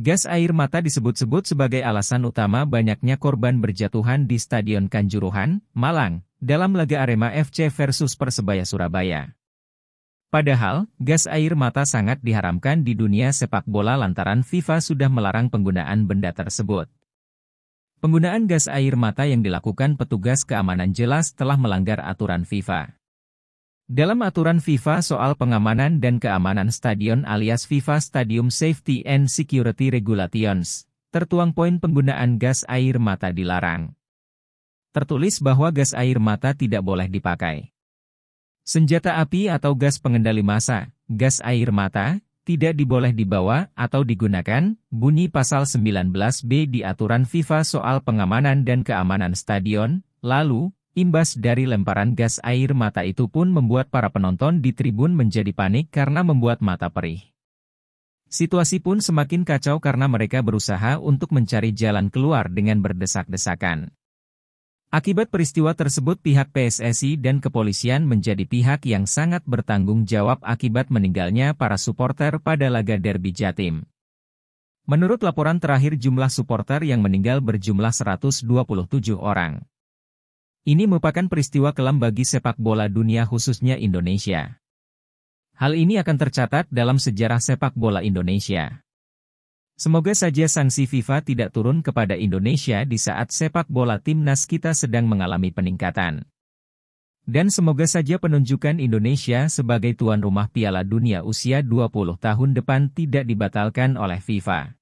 Gas air mata disebut-sebut sebagai alasan utama banyaknya korban berjatuhan di Stadion Kanjuruhan, Malang, dalam laga Arema FC versus Persebaya Surabaya. Padahal, gas air mata sangat diharamkan di dunia sepak bola lantaran FIFA sudah melarang penggunaan benda tersebut. Penggunaan gas air mata yang dilakukan petugas keamanan jelas telah melanggar aturan FIFA. Dalam aturan FIFA soal pengamanan dan keamanan stadion alias FIFA Stadium Safety and Security Regulations, tertuang poin penggunaan gas air mata dilarang. Tertulis bahwa gas air mata tidak boleh dipakai. Senjata api atau gas pengendali massa, gas air mata, tidak diboleh dibawa atau digunakan, bunyi pasal 19B di aturan FIFA soal pengamanan dan keamanan stadion, lalu, Imbas dari lemparan gas air mata itu pun membuat para penonton di tribun menjadi panik karena membuat mata perih. Situasi pun semakin kacau karena mereka berusaha untuk mencari jalan keluar dengan berdesak-desakan. Akibat peristiwa tersebut pihak PSSI dan kepolisian menjadi pihak yang sangat bertanggung jawab akibat meninggalnya para supporter pada laga derby Jatim. Menurut laporan terakhir jumlah supporter yang meninggal berjumlah 127 orang. Ini merupakan peristiwa kelam bagi sepak bola dunia khususnya Indonesia. Hal ini akan tercatat dalam sejarah sepak bola Indonesia. Semoga saja sanksi FIFA tidak turun kepada Indonesia di saat sepak bola timnas kita sedang mengalami peningkatan. Dan semoga saja penunjukan Indonesia sebagai tuan rumah Piala Dunia usia 20 tahun depan tidak dibatalkan oleh FIFA.